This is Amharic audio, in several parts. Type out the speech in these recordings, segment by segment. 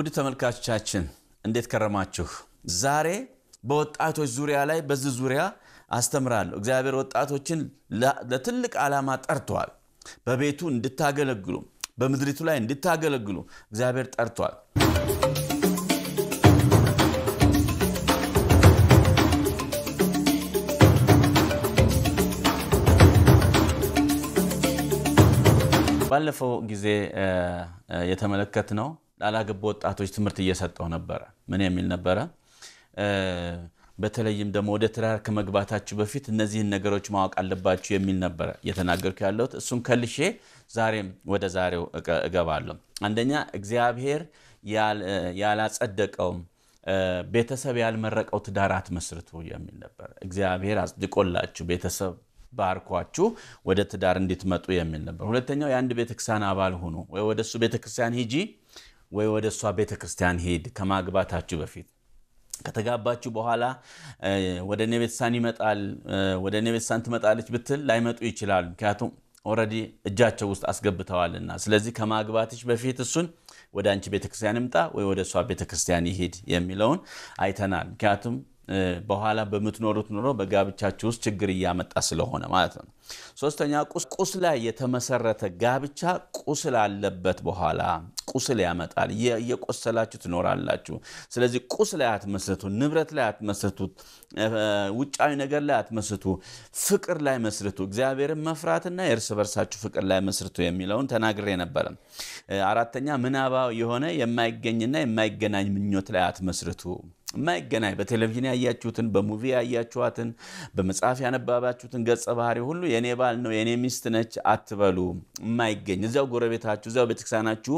ውድ ተመልካቾቻችን እንዴት ከረማችሁ? ዛሬ በወጣቶች ዙሪያ ላይ በዚህ ዙሪያ አስተምራለሁ። እግዚአብሔር ወጣቶችን ለትልቅ ዓላማ ጠርተዋል። በቤቱ እንድታገለግሉ፣ በምድሪቱ ላይ እንድታገለግሉ እግዚአብሔር ጠርተዋል። ባለፈው ጊዜ የተመለከት ነው ላላገቡ ወጣቶች ትምህርት እየሰጠው ነበረ። ምን የሚል ነበረ? በተለይም ደግሞ ወደ ትዳር ከመግባታችሁ በፊት እነዚህን ነገሮች ማወቅ አለባችሁ የሚል ነበረ እየተናገርኩ ያለሁት። እሱን ከልሼ ዛሬም ወደ ዛሬው እገባለሁ። አንደኛ እግዚአብሔር ያላጸደቀውም ቤተሰብ ያልመረቀው ትዳር አትመስርቱ የሚል ነበር። እግዚአብሔር አጽድቆላችሁ ቤተሰብ ባርኳችሁ ወደ ትዳር እንድትመጡ የሚል ነበር። ሁለተኛው የአንድ ቤተክርስቲያን አባል ሁኑ ወይ ወደ እሱ ቤተክርስቲያን ሂጂ ወይ ወደ እሷ ቤተ ክርስቲያን ከማግባታችሁ በፊት ከተጋባችሁ በኋላ ወደ እኔ ቤተሳን ይመጣል ወደ እኔ ቤተሳን ትመጣለች ብትል ላይመጡ ይችላሉ። ምክንያቱም ኦልሬዲ እጃቸው ውስጥ አስገብተዋልና። ስለዚህ ከማግባትሽ በፊት እሱን ወደ አንቺ ቤተክርስቲያን ይምጣ ወይ ወደ እሷ ቤተክርስቲያን ይሄድ የሚለውን አይተናል። ምክንያቱም በኋላ በምትኖሩት ኑሮ በጋብቻችሁ ውስጥ ችግር እያመጣ ስለሆነ ማለት ነው። ሶስተኛ ቁስ ላይ የተመሰረተ ጋብቻ ቁስል አለበት። በኋላ ቁስል ያመጣል። እየቆሰላችሁ ትኖራላችሁ። ስለዚህ ቁስ ላይ አትመስርቱ፣ ንብረት ላይ አትመስርቱ፣ ውጫዊ ነገር ላይ አትመስርቱ፣ ፍቅር ላይ መስርቱ። እግዚአብሔርን መፍራትና የእርስ በርሳችሁ ፍቅር ላይ መስርቱ የሚለውን ተናግሬ ነበረ። አራተኛ ምናባዊ የሆነ የማይገኝና የማይገናኝ ምኞት ላይ አትመስርቱ። ማይገናኝ በቴሌቪዥን ያያችሁትን በሙቪ ያያችኋትን በመጽሐፍ ያነባባችሁትን ገጸ ባህሪ ሁሉ የኔ ባል ነው የኔ ሚስት ነች አትበሉ። የማይገኝ እዚያው ጎረቤታችሁ፣ እዚያው ቤተክርስቲያናችሁ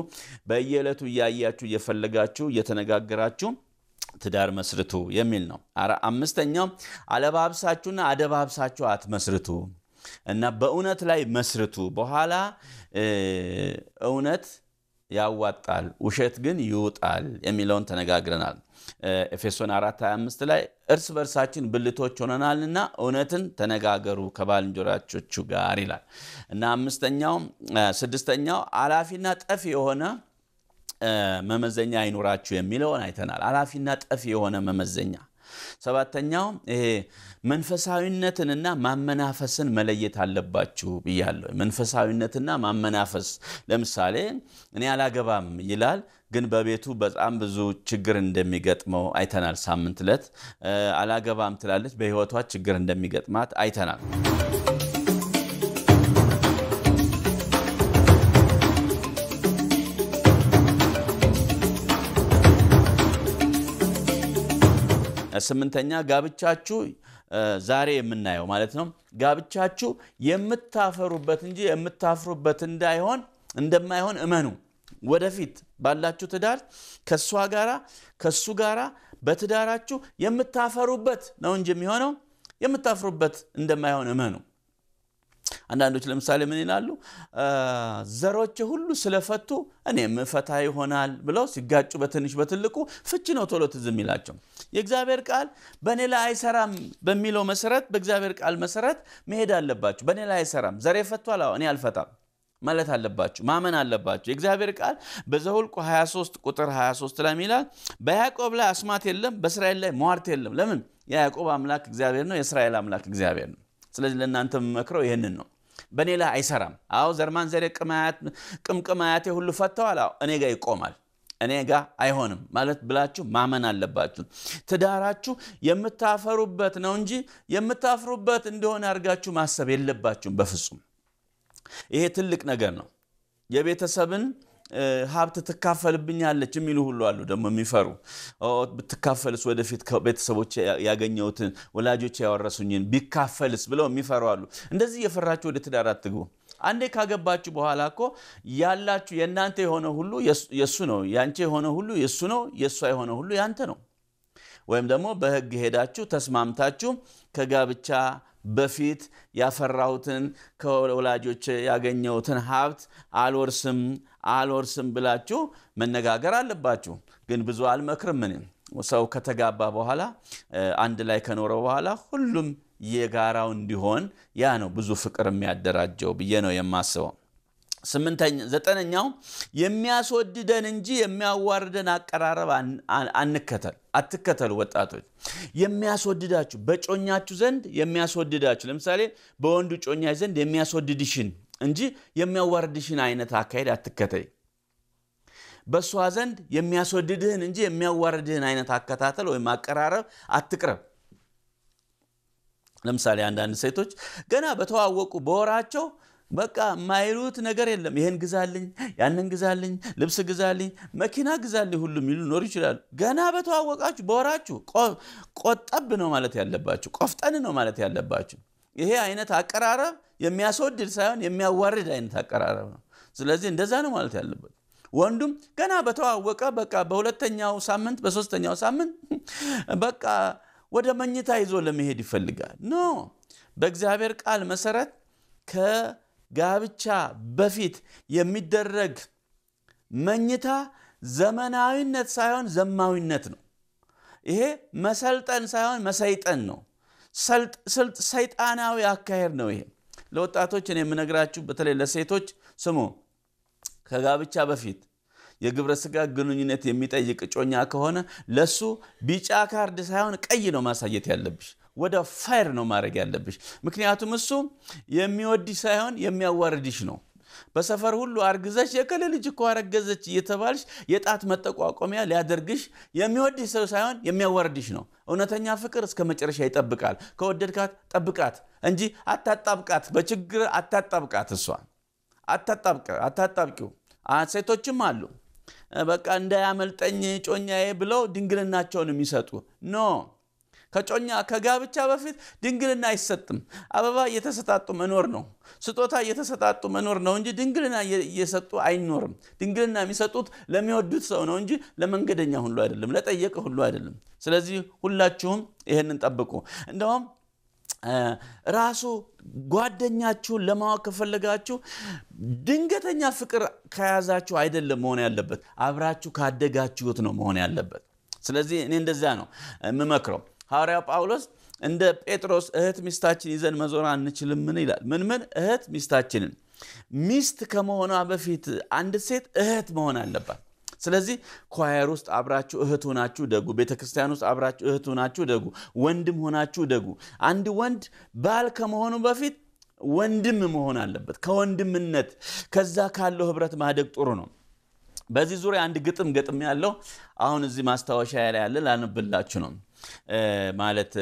በየዕለቱ እያያችሁ እየፈለጋችሁ እየተነጋገራችሁ ትዳር መስርቱ የሚል ነው። አምስተኛው አለባብሳችሁና አደባብሳችሁ አትመስርቱ እና በእውነት ላይ መስርቱ። በኋላ እውነት ያዋጣል፣ ውሸት ግን ይውጣል የሚለውን ተነጋግረናል። ኤፌሶን 4:25 ላይ እርስ በርሳችን ብልቶች ሆነናልና እውነትን ተነጋገሩ ከባልንጀሮቻችሁ ጋር ይላል እና አምስተኛው ስድስተኛው አላፊና ጠፊ የሆነ መመዘኛ አይኖራችሁ የሚለውን አይተናል። አላፊና ጠፊ የሆነ መመዘኛ ሰባተኛው ይሄ መንፈሳዊነትንና ማመናፈስን መለየት አለባችሁ ብያለሁ። መንፈሳዊነትና ማመናፈስ ለምሳሌ እኔ አላገባም ይላል ግን በቤቱ በጣም ብዙ ችግር እንደሚገጥመው አይተናል። ሳምንት ዕለት አላገባም ትላለች፣ በህይወቷ ችግር እንደሚገጥማት አይተናል። ስምንተኛ ጋብቻችሁ ዛሬ የምናየው ማለት ነው። ጋብቻችሁ የምታፈሩበት እንጂ የምታፍሩበት እንዳይሆን እንደማይሆን እመኑ። ወደፊት ባላችሁ ትዳር ከእሷ ጋራ ከእሱ ጋራ በትዳራችሁ የምታፈሩበት ነው እንጂ የሚሆነው የምታፍሩበት እንደማይሆን እመኑ። አንዳንዶች ለምሳሌ ምን ይላሉ? ዘሮች ሁሉ ስለፈቱ እኔም ፈታ ይሆናል ብለው ሲጋጩ በትንሽ በትልቁ ፍቺ ነው ቶሎ ትዝ የሚላቸው። የእግዚአብሔር ቃል በእኔ ላይ አይሰራም በሚለው መሰረት በእግዚአብሔር ቃል መሰረት መሄድ አለባቸው። በእኔ ላይ አይሰራም፣ ዘሬ ፈቷል፣ እኔ አልፈታም ማለት አለባችሁ፣ ማመን አለባችሁ። የእግዚአብሔር ቃል በዘኍልቍ 23 ቁጥር 23 ላይ ይላል በያዕቆብ ላይ አስማት የለም፣ በእስራኤል ላይ ሟርት የለም። ለምን? የያዕቆብ አምላክ እግዚአብሔር ነው፣ የእስራኤል አምላክ እግዚአብሔር ነው። ስለዚህ ለእናንተ የምመክረው ይህንን ነው። በእኔ ላይ አይሰራም። አዎ ዘርማን ዘሬ ቅምቅማያቴ ሁሉ ፈተዋል። አዎ እኔ ጋር ይቆማል። እኔ ጋር አይሆንም ማለት ብላችሁ ማመን አለባችሁ። ትዳራችሁ የምታፈሩበት ነው እንጂ የምታፍሩበት እንደሆነ አድርጋችሁ ማሰብ የለባችሁም በፍጹም። ይሄ ትልቅ ነገር ነው። የቤተሰብን ሀብት ትካፈልብኛለች የሚሉ ሁሉ አሉ። ደግሞ የሚፈሩ ብትካፈልስ ወደፊት ቤተሰቦች ያገኘሁትን ወላጆች ያወረሱኝን ቢካፈልስ ብለው የሚፈሩ አሉ። እንደዚህ የፈራችሁ ወደ ትዳር አትግቡ። አንዴ ካገባችሁ በኋላ እኮ ያላችሁ የእናንተ የሆነ ሁሉ የእሱ ነው፣ ያንቺ የሆነ ሁሉ የእሱ ነው፣ የእሷ የሆነ ሁሉ ያንተ ነው። ወይም ደግሞ በህግ ሄዳችሁ ተስማምታችሁ ከጋብቻ በፊት ያፈራሁትን ከወላጆች ያገኘሁትን ሀብት አልወርስም አልወርስም ብላችሁ መነጋገር አለባችሁ። ግን ብዙ አልመክርም። ምን ሰው ከተጋባ በኋላ አንድ ላይ ከኖረ በኋላ ሁሉም የጋራው እንዲሆን ያ ነው ብዙ ፍቅር የሚያደራጀው ብዬ ነው የማስበው። ዘጠነኛው የሚያስወድደን እንጂ የሚያዋርደን አቀራረብ አንከተል አትከተሉ። ወጣቶች የሚያስወድዳችሁ በጮኛችሁ ዘንድ የሚያስወድዳችሁ ለምሳሌ በወንዱ ጮኛ ዘንድ የሚያስወድድሽን እንጂ የሚያዋርድሽን አይነት አካሄድ አትከተል። በእሷ ዘንድ የሚያስወድድህን እንጂ የሚያዋርድህን አይነት አከታተል ወይም አቀራረብ አትቅረብ። ለምሳሌ አንዳንድ ሴቶች ገና በተዋወቁ በወራቸው በቃ የማይሉት ነገር የለም። ይህን ግዛልኝ፣ ያንን ግዛልኝ፣ ልብስ ግዛልኝ፣ መኪና ግዛልኝ ሁሉ የሚሉ ሊኖሩ ይችላሉ። ገና በተዋወቃችሁ በወራችሁ ቆጠብ ነው ማለት ያለባችሁ፣ ቆፍጠን ነው ማለት ያለባችሁ። ይሄ አይነት አቀራረብ የሚያስወድድ ሳይሆን የሚያዋርድ አይነት አቀራረብ ነው። ስለዚህ እንደዛ ነው ማለት ያለበት። ወንዱም ገና በተዋወቀ በቃ በሁለተኛው ሳምንት በሶስተኛው ሳምንት በቃ ወደ መኝታ ይዞ ለመሄድ ይፈልጋል። ኖ በእግዚአብሔር ቃል መሰረት ጋብቻ በፊት የሚደረግ መኝታ ዘመናዊነት ሳይሆን ዘማዊነት ነው። ይሄ መሰልጠን ሳይሆን መሰይጠን ነው። ሰይጣናዊ አካሄድ ነው። ይሄ ለወጣቶች እኔ የምነግራችሁ በተለይ ለሴቶች ስሙ፣ ከጋብቻ በፊት የግብረ ስጋ ግንኙነት የሚጠይቅ እጮኛ ከሆነ ለሱ ቢጫ ካርድ ሳይሆን ቀይ ነው ማሳየት ያለብሽ። ወደ ፋይር ነው ማድረግ ያለብሽ። ምክንያቱም እሱ የሚወድሽ ሳይሆን የሚያዋርድሽ ነው። በሰፈር ሁሉ አርግዘሽ የከሌ ልጅ እኮ አረገዘች እየተባልሽ የጣት መጠቋቆሚያ ሊያደርግሽ የሚወድሽ ሰው ሳይሆን የሚያዋርድሽ ነው። እውነተኛ ፍቅር እስከ መጨረሻ ይጠብቃል። ከወደድካት ጠብቃት እንጂ አታጣብቃት፣ በችግር አታጣብቃት። እሷ አታጣብቂው። ሴቶችም አሉ በቃ እንዳያመልጠኝ ጮኛዬ ብለው ድንግልናቸውን የሚሰጡ ኖ ከጮኛ ከጋብቻ በፊት ድንግልና አይሰጥም። አበባ እየተሰጣጡ መኖር ነው። ስጦታ እየተሰጣጡ መኖር ነው እንጂ ድንግልና እየሰጡ አይኖርም። ድንግልና የሚሰጡት ለሚወዱት ሰው ነው እንጂ ለመንገደኛ ሁሉ አይደለም፣ ለጠየቀ ሁሉ አይደለም። ስለዚህ ሁላችሁም ይህንን ጠብቁ። እንደውም ራሱ ጓደኛችሁን ለማወቅ ከፈለጋችሁ ድንገተኛ ፍቅር ከያዛችሁ አይደለም መሆን ያለበት፣ አብራችሁ ካደጋችሁት ነው መሆን ያለበት። ስለዚህ እኔ እንደዚያ ነው የምመክረው። ሐዋርያው ጳውሎስ እንደ ጴጥሮስ እህት ሚስታችን ይዘን መዞር ምን ይላል ምን ምን እህት ሚስታችንን ሚስት ከመሆኗ በፊት አንድ ሴት እህት መሆን አለባት ስለዚህ ኳየር ውስጥ አብራችሁ እህት ሆናችሁ ደጉ ቤተ ክርስቲያን ውስጥ አብራችሁ እህት ሆናችሁ ደጉ ወንድም ሆናችሁ ደጉ አንድ ወንድ ባል ከመሆኑ በፊት ወንድም መሆን አለበት ከወንድምነት ከዛ ካለው ህብረት ማደግ ጥሩ ነው በዚህ ዙሪያ አንድ ግጥም ገጥም ያለው አሁን እዚህ ማስታወሻ ላይ ያለ ላንብላችሁ ነው ማለት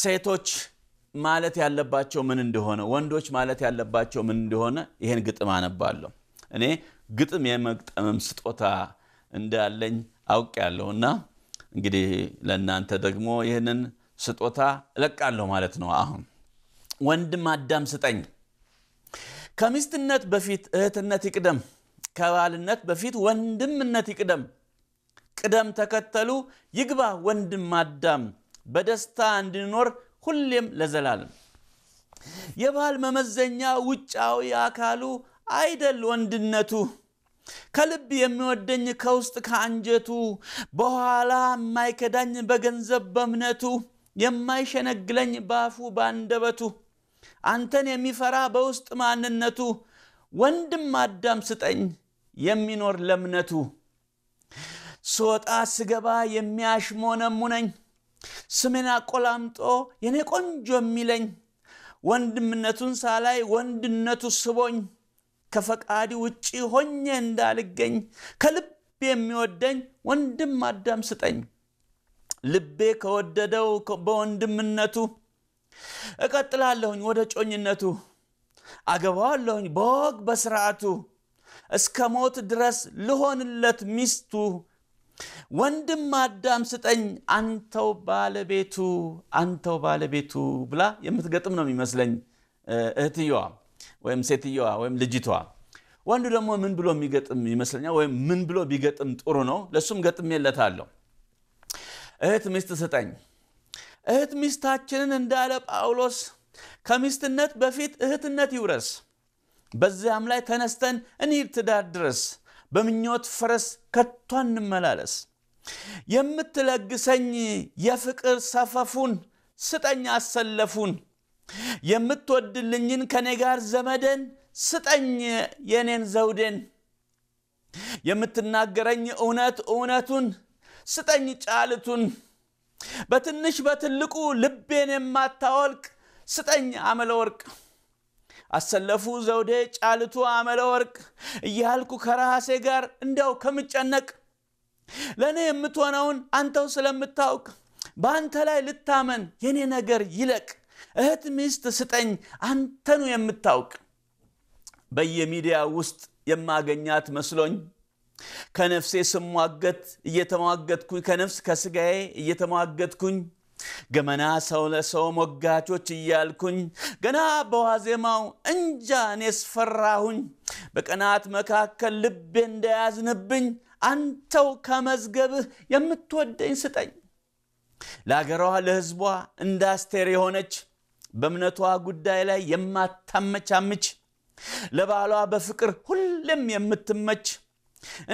ሴቶች ማለት ያለባቸው ምን እንደሆነ፣ ወንዶች ማለት ያለባቸው ምን እንደሆነ ይህን ግጥም አነባለሁ። እኔ ግጥም የመግጠምም ስጦታ እንዳለኝ አውቅ ያለሁ እና እንግዲህ ለእናንተ ደግሞ ይህንን ስጦታ እለቃለሁ ማለት ነው። አሁን ወንድም አዳም ስጠኝ፣ ከሚስትነት በፊት እህትነት ይቅደም፣ ከባልነት በፊት ወንድምነት ይቅደም ቅደም ተከተሉ ይግባ ወንድም አዳም በደስታ እንድንኖር ሁሌም ለዘላለም። የባህል መመዘኛ ውጫዊ አካሉ አይደል ወንድነቱ ከልብ የሚወደኝ ከውስጥ ከአንጀቱ በኋላ የማይከዳኝ በገንዘብ በእምነቱ የማይሸነግለኝ በአፉ በአንደበቱ አንተን የሚፈራ በውስጥ ማንነቱ ወንድም አዳም ስጠኝ የሚኖር ለእምነቱ ስወጣ ስገባ የሚያሽሞነሙነኝ ስሜን አቆላምጦ የኔ ቆንጆ የሚለኝ ወንድምነቱን ሳላይ ወንድነቱ ስቦኝ ከፈቃዲ ውጪ ሆኜ እንዳልገኝ ከልብ የሚወደኝ ወንድም አዳም ስጠኝ ልቤ ከወደደው በወንድምነቱ እቀጥላለሁኝ ወደ ጮኝነቱ አገባዋለሁኝ በወግ በስርዓቱ እስከ ሞት ድረስ ልሆንለት ሚስቱ ወንድም አዳም ስጠኝ አንተው ባለቤቱ አንተው ባለቤቱ ብላ የምትገጥም ነው የሚመስለኝ እህትየዋ ወይም ሴትየዋ ወይም ልጅቷ። ወንዱ ደግሞ ምን ብሎ የሚገጥም ይመስለኛል፣ ወይም ምን ብሎ ቢገጥም ጥሩ ነው። ለእሱም ገጥሜለታለሁ። እህት ሚስት ስጠኝ። እህት ሚስታችንን እንዳለ ጳውሎስ ከሚስትነት በፊት እህትነት ይውረስ፣ በዚያም ላይ ተነስተን እንሂድ ትዳር ድረስ በምኞት ፈረስ ከቶ እንመላለስ። የምትለግሰኝ የፍቅር ሰፈፉን ስጠኝ አሰለፉን የምትወድልኝን ከኔ ጋር ዘመደን ስጠኝ የኔን ዘውዴን የምትናገረኝ እውነት እውነቱን ስጠኝ ጫልቱን በትንሽ በትልቁ ልቤን የማታወልቅ ስጠኝ አመለወርቅ ወርቅ አሰለፉ ዘውዴ፣ ጫልቱ አመለ ወርቅ እያልኩ ከራሴ ጋር እንዳው ከምጨነቅ ለእኔ የምትሆነውን አንተው ስለምታውቅ በአንተ ላይ ልታመን የኔ ነገር ይለቅ፣ እህት ሚስት ስጠኝ አንተኑ የምታውቅ። በየሚዲያ ውስጥ የማገኛት መስሎኝ ከነፍሴ ስሟገት እየተሟገትኩኝ ከነፍስ ከስጋዬ እየተሟገትኩኝ ገመና ሰው ለሰው ሞጋቾች እያልኩኝ ገና በዋዜማው እንጃ እኔስ ፈራሁኝ። በቀናት መካከል ልቤ እንዳያዝንብኝ አንተው ከመዝገብህ የምትወደኝ ስጠኝ። ለአገሯ ለሕዝቧ እንደ አስቴር የሆነች በእምነቷ ጉዳይ ላይ የማታመቻምች ለባሏ በፍቅር ሁሌም የምትመች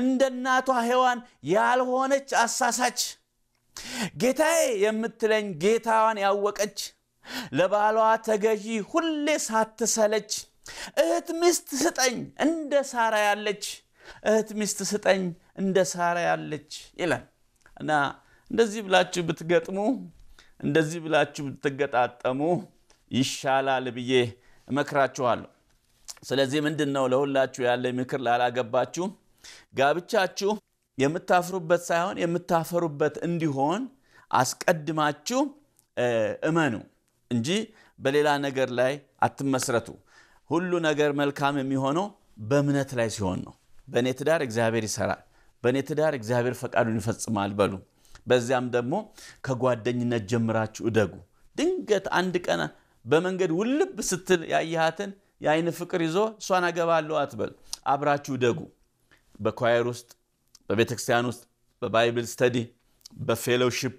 እንደ እናቷ ሔዋን ያልሆነች አሳሳች ጌታዬ የምትለኝ ጌታዋን ያወቀች ለባሏ ተገዢ ሁሌ ሳትሰለች እህት ሚስት ስጠኝ እንደ ሳራ ያለች እህት ሚስት ስጠኝ እንደ ሳራ ያለች ይላል እና እንደዚህ ብላችሁ ብትገጥሙ እንደዚህ ብላችሁ ብትገጣጠሙ ይሻላል ብዬ እመክራችኋለሁ። ስለዚህ ምንድን ነው ለሁላችሁ ያለ ምክር ላላገባችሁ ጋብቻችሁ የምታፍሩበት ሳይሆን የምታፈሩበት እንዲሆን አስቀድማችሁ እመኑ እንጂ በሌላ ነገር ላይ አትመስረቱ። ሁሉ ነገር መልካም የሚሆነው በእምነት ላይ ሲሆን ነው። በእኔ ትዳር እግዚአብሔር ይሰራል፣ በእኔ ትዳር እግዚአብሔር ፈቃዱን ይፈጽማል በሉ። በዚያም ደግሞ ከጓደኝነት ጀምራችሁ እደጉ። ድንገት አንድ ቀን በመንገድ ውልብ ስትል ያየሃትን የአይን ፍቅር ይዞ እሷን አገባለሁ አትበል። አብራችሁ እደጉ። በኳየር ውስጥ በቤተክርስቲያን ውስጥ በባይብል ስተዲ በፌሎሽፕ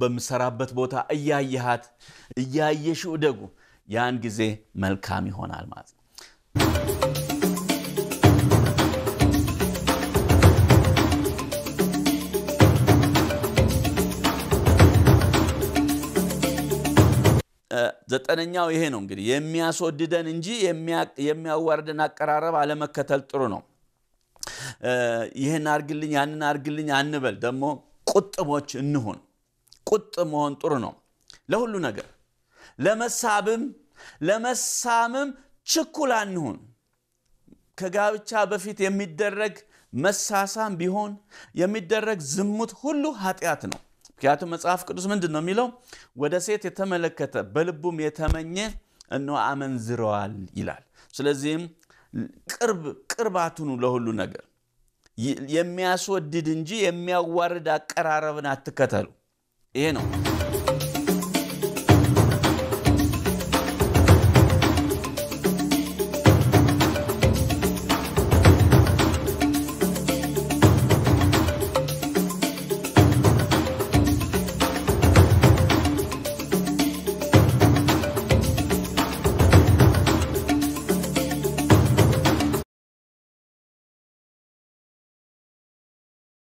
በምሰራበት ቦታ እያየሃት እያየሽው ደጉ ያን ጊዜ መልካም ይሆናል ማለት ነው። ዘጠነኛው ይሄ ነው እንግዲህ የሚያስወድደን እንጂ የሚያዋርደን አቀራረብ አለመከተል ጥሩ ነው። ይህን አርግልኝ ያንን አርግልኝ አንበል። ደግሞ ቁጥቦች እንሁን። ቁጥ መሆን ጥሩ ነው ለሁሉ ነገር፣ ለመሳብም ለመሳምም ችኩል አንሁን። ከጋብቻ በፊት የሚደረግ መሳሳም ቢሆን የሚደረግ ዝሙት ሁሉ ኃጢአት ነው። ምክንያቱም መጽሐፍ ቅዱስ ምንድን ነው የሚለው? ወደ ሴት የተመለከተ በልቡም የተመኘ እነሆ አመንዝረዋል ይላል። ስለዚህም ቅርብ ቅርብ አትኑ ለሁሉ ነገር የሚያስወድድ እንጂ የሚያዋርድ አቀራረብን አትከተሉ። ይሄ ነው።